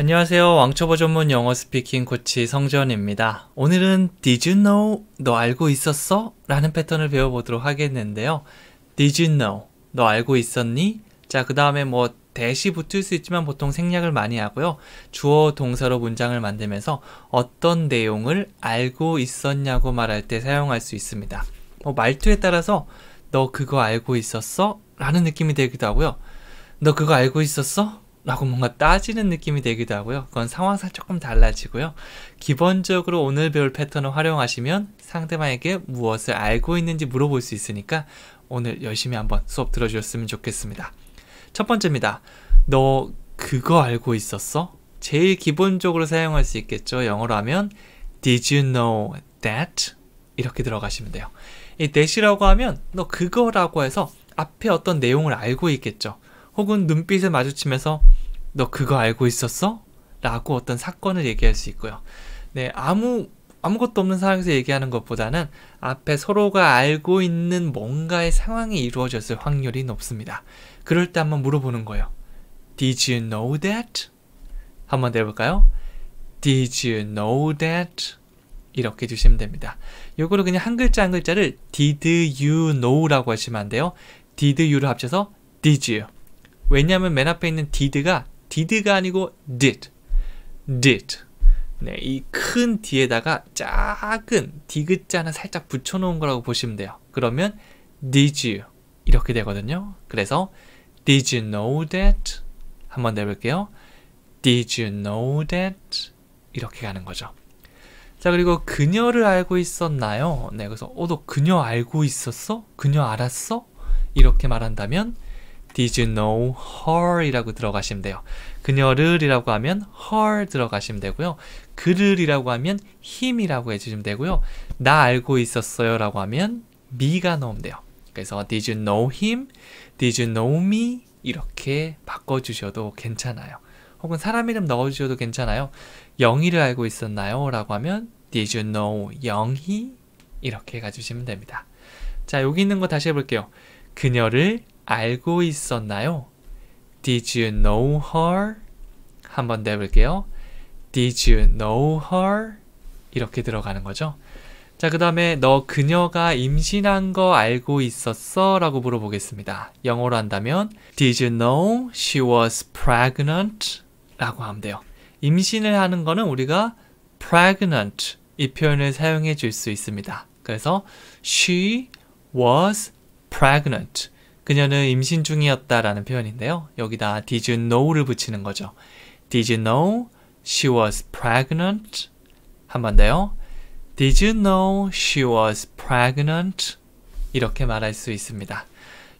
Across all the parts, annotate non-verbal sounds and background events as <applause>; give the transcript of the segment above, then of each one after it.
안녕하세요. 왕초보 전문 영어 스피킹 코치 성전입니다. 오늘은 Did you know? 너 알고 있었어? 라는 패턴을 배워보도록 하겠는데요. Did you know? 너 알고 있었니? 자, 그 다음에 뭐 대시 붙을 수 있지만 보통 생략을 많이 하고요. 주어 동사로 문장을 만들면서 어떤 내용을 알고 있었냐고 말할 때 사용할 수 있습니다. 뭐 말투에 따라서 너 그거 알고 있었어? 라는 느낌이 되기도 하고요. 너 그거 알고 있었어? 하고 뭔가 따지는 느낌이 되기도 하고요. 그건 상황상 조금 달라지고요. 기본적으로 오늘 배울 패턴을 활용하시면 상대방에게 무엇을 알고 있는지 물어볼 수 있으니까 오늘 열심히 한번 수업 들어주셨으면 좋겠습니다. 첫 번째입니다. 너 그거 알고 있었어? 제일 기본적으로 사용할 수 있겠죠. 영어로 하면 Did you know that? 이렇게 들어가시면 돼요. 이 that이라고 하면 너 그거라고 해서 앞에 어떤 내용을 알고 있겠죠. 혹은 눈빛을 마주치면서 너 그거 알고 있었어? 라고 어떤 사건을 얘기할 수 있고요. 네, 아무 아무것도 없는 상황에서 얘기하는 것보다는 앞에 서로가 알고 있는 뭔가의 상황이 이루어졌을 확률이 높습니다. 그럴 때 한번 물어보는 거예요. Did you know that? 한번 해볼까요? Did you know that? 이렇게 주시면 됩니다. 요거를 그냥 한 글자 한 글자를 Did you know라고 하시면 안 돼요. Did you를 합쳐서 Did you. 왜냐하면 맨 앞에 있는 did가 did가 아니고 did, did. 네, 이큰 d에다가 작은 디귿자 하나 살짝 붙여놓은 거라고 보시면 돼요. 그러면 did you 이렇게 되거든요. 그래서 did you know that 한번 내볼게요. Did you know that? 이렇게 가는 거죠. 자 그리고 그녀를 알고 있었나요? 네 그래서 어너 그녀 알고 있었어? 그녀 알았어? 이렇게 말한다면 Did you know her? 이라고 들어가시면 돼요. 그녀를 이라고 하면 her 들어가시면 되고요. 그를 이라고 하면 him 이라고 해주시면 되고요. 나 알고 있었어요 라고 하면 me가 넣으면 돼요. 그래서 Did you know him? Did you know me? 이렇게 바꿔주셔도 괜찮아요. 혹은 사람 이름 넣어주셔도 괜찮아요. 영희를 알고 있었나요? 라고 하면 Did you know 영희? 이렇게 해주시면 됩니다. 자, 여기 있는 거 다시 해볼게요. 그녀를 알고 있었나요? Did you know her? 한번 내볼게요. Did you know her? 이렇게 들어가는 거죠. 자, 그 다음에 너 그녀가 임신한 거 알고 있었어? 라고 물어보겠습니다. 영어로 한다면 Did you know she was pregnant? 라고 하면 돼요. 임신을 하는 거는 우리가 pregnant 이 표현을 사용해 줄 수 있습니다. 그래서 she was pregnant 그녀는 임신 중이었다라는 표현인데요. 여기다 did you know를 붙이는 거죠. Did you know she was pregnant? 한번 더요. Did you know she was pregnant? 이렇게 말할 수 있습니다.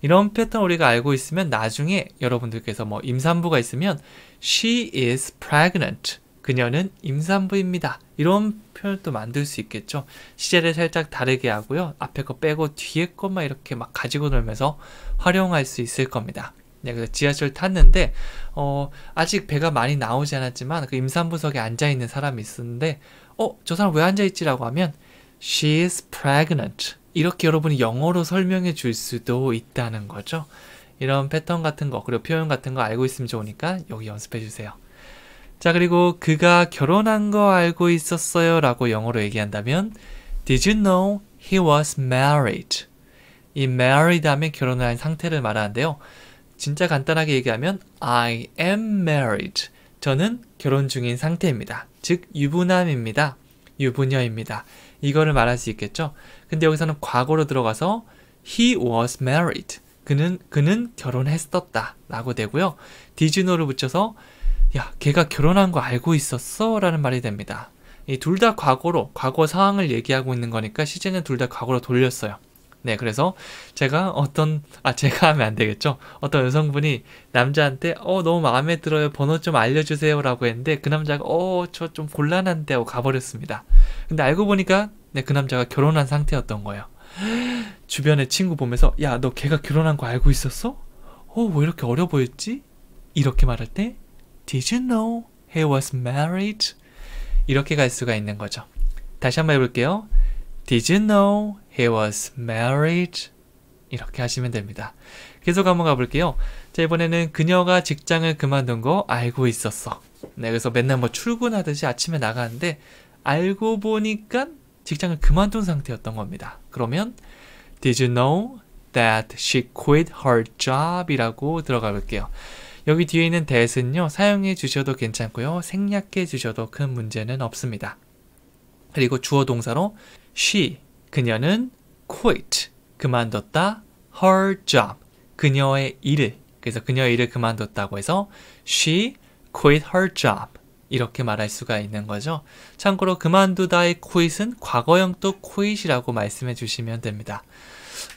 이런 패턴 우리가 알고 있으면 나중에 여러분들께서 뭐 임산부가 있으면 she is pregnant 그녀는 임산부입니다. 이런 표현도 만들 수 있겠죠. 시제를 살짝 다르게 하고요. 앞에 거 빼고 뒤에 것만 이렇게 막 가지고 놀면서 활용할 수 있을 겁니다. 네, 그래서 지하철 탔는데 어, 아직 배가 많이 나오지 않았지만 그 임산부석에 앉아 있는 사람이 있었는데 어, 저 사람 왜 앉아 있지라고 하면 she's pregnant. 이렇게 여러분이 영어로 설명해 줄 수도 있다는 거죠. 이런 패턴 같은 거, 그리고 표현 같은 거 알고 있으면 좋으니까 여기 연습해 주세요. 자, 그리고 그가 결혼한 거 알고 있었어요 라고 영어로 얘기한다면 Did you know he was married? 이 married 하면 결혼을 한 상태를 말하는데요. 진짜 간단하게 얘기하면 I am married. 저는 결혼 중인 상태입니다. 즉 유부남입니다. 유부녀입니다. 이거를 말할 수 있겠죠? 근데 여기서는 과거로 들어가서 he was married. 그는 그는 결혼했었다라고 되고요. did you know를 붙여서 야, 걔가 결혼한 거 알고 있었어? 라는 말이 됩니다. 이 둘 다 과거로, 과거 상황을 얘기하고 있는 거니까 시제는 둘 다 과거로 돌렸어요. 네, 그래서 제가 어떤, 아, 제가 하면 안 되겠죠? 어떤 여성분이 남자한테, 어, 너무 마음에 들어요. 번호 좀 알려주세요. 라고 했는데, 그 남자가, 어, 저 좀 곤란한데 하고 가버렸습니다. 근데 알고 보니까, 네, 그 남자가 결혼한 상태였던 거예요. <gasps> 주변에 친구 보면서, 야, 너 걔가 결혼한 거 알고 있었어? 어, 왜 이렇게 어려 보였지? 이렇게 말할 때, Did you know he was married? 이렇게 갈 수가 있는 거죠. 다시 한번 해볼게요. Did you know he was married? 이렇게 하시면 됩니다. 계속 한번 가볼게요. 자, 이번에는 그녀가 직장을 그만둔 거 알고 있었어. 네, 그래서 맨날 뭐 출근하듯이 아침에 나가는데 알고 보니까 직장을 그만둔 상태였던 겁니다. 그러면 Did you know that she quit her job? 이라고 들어가 볼게요. 여기 뒤에 있는 that은요 사용해 주셔도 괜찮고요 생략해 주셔도 큰 문제는 없습니다 그리고 주어 동사로 she 그녀는 quit 그만뒀다 her job 그녀의 일을 그래서 그녀의 일을 그만뒀다고 해서 she quit her job 이렇게 말할 수가 있는 거죠. 참고로 그만두다의 quit은 과거형도 quit이라고 말씀해 주시면 됩니다.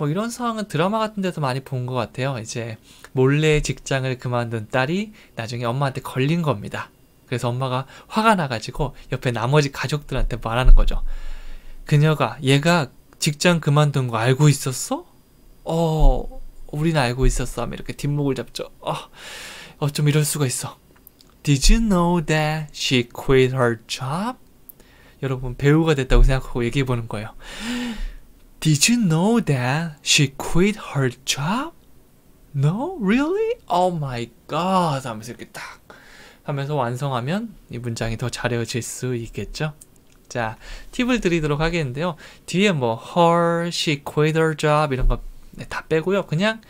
뭐 이런 상황은 드라마 같은 데서 많이 본 것 같아요. 이제 몰래 직장을 그만둔 딸이 나중에 엄마한테 걸린 겁니다. 그래서 엄마가 화가 나가지고 옆에 나머지 가족들한테 말하는 거죠. 그녀가 얘가 직장 그만둔 거 알고 있었어? 어, 우린 알고 있었어. 이렇게 뒷목을 잡죠. 어, 어쩜 이럴 수가 있어. Did you know that she quit her job? 여러분 배우가 됐다고 생각하고 얘기해 보는 거예요. Did you know that she quit her job? No, really? Oh my god! 하면서 이렇게 딱 하면서 완성하면 이 문장이 더잘 외워질 수 있겠죠? 자, 팁을 드리도록 하겠는데요. 뒤에 뭐 her, she quit her job 이런 거 다 빼고요. 그냥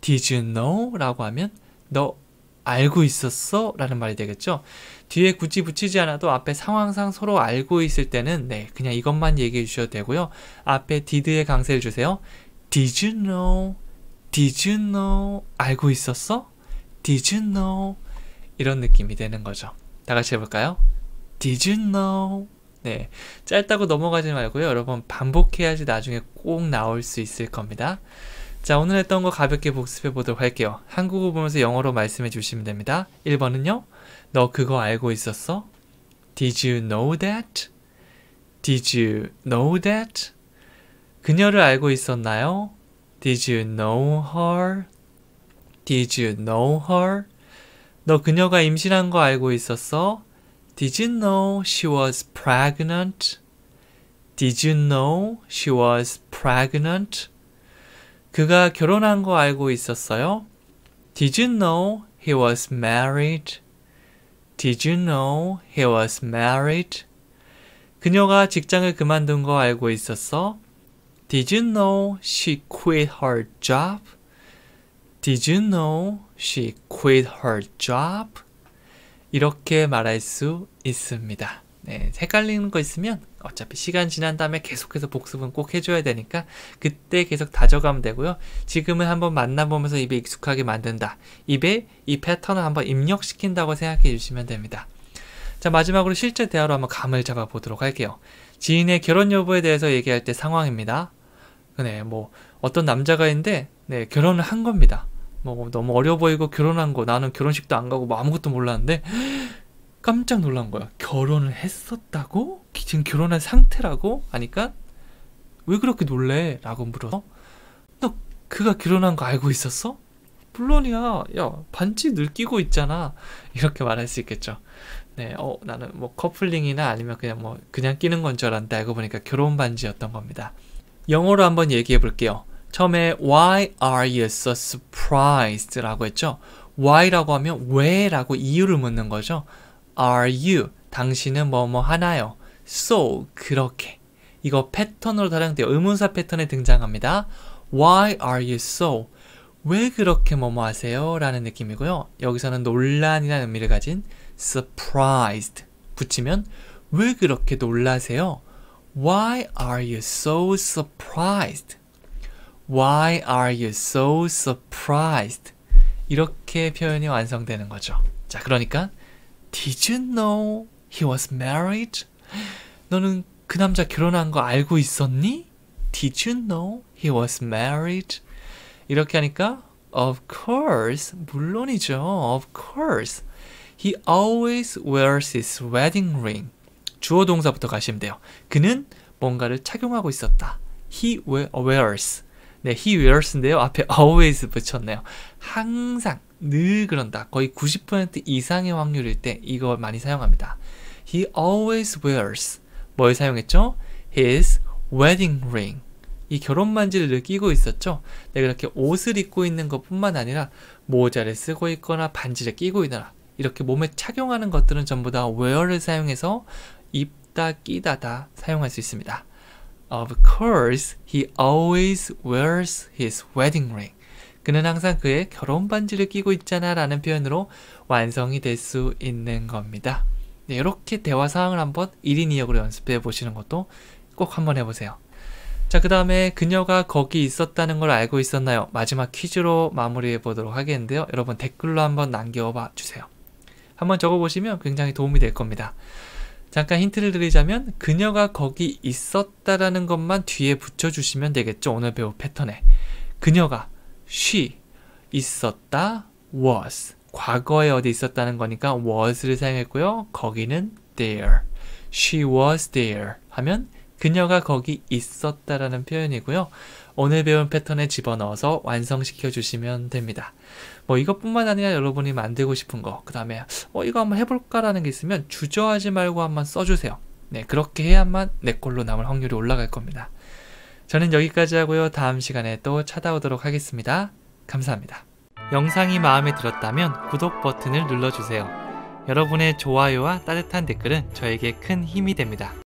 did you know라고 하면 너 알고 있었어? 라는 말이 되겠죠. 뒤에 굳이 붙이지 않아도 앞에 상황상 서로 알고 있을 때는 네, 그냥 이것만 얘기해 주셔도 되고요. 앞에 did의 강세를 주세요. Did you know? Did you know? 알고 있었어? Did you know? 이런 느낌이 되는 거죠. 다 같이 해볼까요? Did you know? 네, 짧다고 넘어가지 말고요. 여러분 반복해야지 나중에 꼭 나올 수 있을 겁니다. 자 오늘 했던 거 가볍게 복습해 보도록 할게요. 한국어 보면서 영어로 말씀해 주시면 됩니다. 1번은요. 너 그거 알고 있었어? Did you know that? Did you know that? 그녀를 알고 있었나요? Did you know her? Did you know her? 너 그녀가 임신한 거 알고 있었어? Did you know she was pregnant? Did you know she was pregnant? 그가 결혼한 거 알고 있었어요? Did you know he was married? Did you know he was married? 그녀가 직장을 그만둔 거 알고 있었어? Did you know she quit her job? Did you know she quit her job? 이렇게 말할 수 있습니다. 네, 헷갈리는 거 있으면 어차피 시간 지난 다음에 계속해서 복습은 꼭 해줘야 되니까 그때 계속 다져가면 되고요. 지금은 한번 만나보면서 입에 익숙하게 만든다. 입에 이 패턴을 한번 입력시킨다고 생각해 주시면 됩니다. 자, 마지막으로 실제 대화로 한번 감을 잡아 보도록 할게요. 지인의 결혼 여부에 대해서 얘기할 때 상황입니다. 네, 뭐 어떤 남자가 있는데 네, 결혼을 한 겁니다. 뭐 너무 어려 보이고 결혼한 거 나는 결혼식도 안 가고 뭐 아무것도 몰랐는데 깜짝 놀란 거야. 결혼을 했었다고? 지금 결혼한 상태라고? 아니까왜 그렇게 놀래? 라고 물어서 너 그가 결혼한 거 알고 있었어? 물론이야. 야 반지 늘 끼고 있잖아. <laughs> 이렇게 말할 수 있겠죠. 네, 어 나는 뭐 커플링이나 아니면 그냥 뭐 그냥 끼는 건 줄 알았는데 알고 보니까 결혼 반지였던 겁니다. 영어로 한번 얘기해 볼게요. 처음에 why are you so surprised? 라고 했죠. why라고 하면 왜라고 이유를 묻는 거죠. are you? 당신은 뭐뭐 뭐 하나요? so 그렇게 이거 패턴으로 다량돼요. 의문사 패턴에 등장합니다. Why are you so? 왜 그렇게 뭐 뭐 하세요? 라는 느낌이고요. 여기서는 논란이라는 의미를 가진 surprised 붙이면 왜 그렇게 놀라세요? Why are you so surprised? Why are you so surprised? 이렇게 표현이 완성되는 거죠. 자, 그러니까 Did you know he was married? 너는 그 남자 결혼한 거 알고 있었니? Did you know he was married? 이렇게 하니까 Of course, 물론이죠. Of course. He always wears his wedding ring. 주어 동사부터 가시면 돼요. 그는 뭔가를 착용하고 있었다. He wears 네, he wears인데요. 앞에 always 붙였네요. 항상, 늘 그런다. 거의 90% 이상의 확률일 때 이걸 많이 사용합니다. He always wears. 뭘 사용했죠? His wedding ring. 이 결혼 반지를 늘 끼고 있었죠. 네, 그렇게 옷을 입고 있는 것뿐만 아니라 모자를 쓰고 있거나 반지를 끼고 있거나 이렇게 몸에 착용하는 것들은 전부 다 wear를 사용해서 입다 끼다다 사용할 수 있습니다. Of course, he always wears his wedding ring. 그는 항상 그의 결혼 반지를 끼고 있잖아 라는 표현으로 완성이 될 수 있는 겁니다. 네, 이렇게 대화 상황을 한번 1인 2역으로 연습해 보시는 것도 꼭 한번 해보세요. 자, 그 다음에 그녀가 거기 있었다는 걸 알고 있었나요? 마지막 퀴즈로 마무리해 보도록 하겠는데요. 여러분 댓글로 한번 남겨봐 주세요. 한번 적어보시면 굉장히 도움이 될 겁니다. 잠깐 힌트를 드리자면 그녀가 거기 있었다라는 것만 뒤에 붙여주시면 되겠죠. 오늘 배운 패턴에. 그녀가 she 있었다 was 과거에 어디 있었다는 거니까 was를 사용했고요. 거기는 there. she was there 하면 그녀가 거기 있었다라는 표현이고요. 오늘 배운 패턴에 집어넣어서 완성시켜 주시면 됩니다. 뭐 이것뿐만 아니라 여러분이 만들고 싶은 거, 그 다음에 어 이거 한번 해볼까라는 게 있으면 주저하지 말고 한번 써주세요. 네, 그렇게 해야만 내 걸로 남을 확률이 올라갈 겁니다. 저는 여기까지 하고요. 다음 시간에 또 찾아오도록 하겠습니다. 감사합니다. 영상이 마음에 들었다면 구독 버튼을 눌러주세요. 여러분의 좋아요와 따뜻한 댓글은 저에게 큰 힘이 됩니다.